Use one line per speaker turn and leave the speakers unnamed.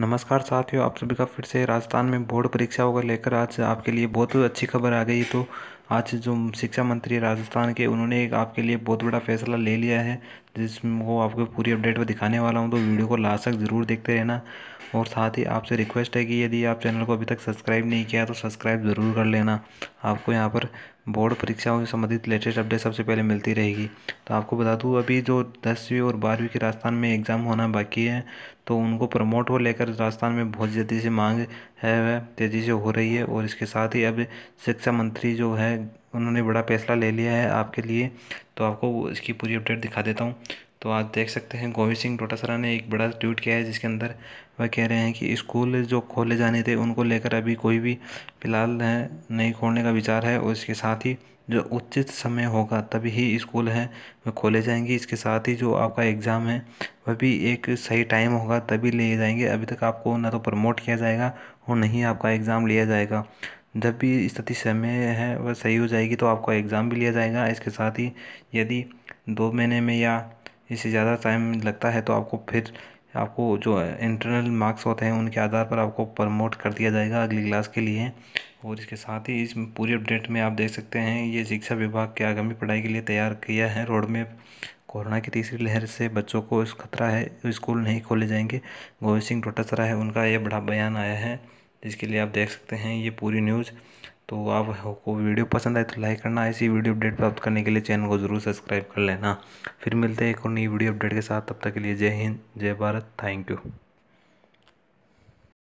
नमस्कार साथियों आप सभी का फिर से राजस्थान में बोर्ड परीक्षाओं को लेकर आज आपके लिए बहुत अच्छी खबर आ गई तो आज जो शिक्षा मंत्री राजस्थान के उन्होंने एक आपके लिए बहुत बड़ा फैसला ले लिया है वो आपको पूरी अपडेट में दिखाने वाला हूं तो वीडियो को लास्ट तक ज़रूर देखते रहना और साथ ही आपसे रिक्वेस्ट है कि यदि आप चैनल को अभी तक सब्सक्राइब नहीं किया तो सब्सक्राइब ज़रूर कर लेना आपको यहाँ पर बोर्ड परीक्षाओं से संबंधित लेटेस्ट अपडेट सबसे पहले मिलती रहेगी तो आपको बता दूँ अभी जो दसवीं और बारहवीं के राजस्थान में एग्ज़ाम होना बाकी है तो उनको प्रमोट हो लेकर राजस्थान में बहुत जल्दी से मांग है वह तेज़ी से हो रही है और इसके साथ ही अब शिक्षा मंत्री जो है उन्होंने बड़ा फैसला ले लिया है आपके लिए तो आपको इसकी पूरी अपडेट दिखा देता हूँ तो आप देख सकते हैं गोविंद सिंह डोटासरा ने एक बड़ा ट्वीट किया है जिसके अंदर वह कह रहे हैं कि स्कूल जो खोले जाने थे उनको लेकर अभी कोई भी फिलहाल नहीं खोलने का विचार है और इसके साथ ही जो उचित समय होगा तभी ही स्कूल हैं वे खोले जाएंगे इसके साथ ही जो आपका एग्ज़ाम है वह भी एक सही टाइम होगा तभी लिए जाएंगे अभी तक आपको ना तो प्रमोट किया जाएगा और ना ही आपका एग्ज़ाम लिया जाएगा जब भी स्थिति समय है वह सही हो जाएगी तो आपका एग्ज़ाम भी लिया जाएगा इसके साथ ही यदि दो महीने में या इससे ज़्यादा टाइम लगता है तो आपको फिर आपको जो इंटरनल मार्क्स होते हैं उनके आधार पर आपको प्रमोट कर दिया जाएगा अगली क्लास के लिए और इसके साथ ही इस पूरी अपडेट में आप देख सकते हैं ये शिक्षा विभाग के आगामी पढ़ाई के लिए तैयार किया है रोड कोरोना की तीसरी लहर से बच्चों को इस खतरा है स्कूल नहीं खोले जाएंगे गोविंद सिंह डोटासरा है उनका ये बड़ा बयान आया है जिसके लिए आप देख सकते हैं ये पूरी न्यूज़ तो आपको वीडियो पसंद आए तो लाइक करना ऐसी वीडियो अपडेट प्राप्त करने के लिए चैनल को ज़रूर सब्सक्राइब कर लेना फिर मिलते हैं एक और नई वीडियो अपडेट के साथ तब तक के लिए जय हिंद जय भारत थैंक यू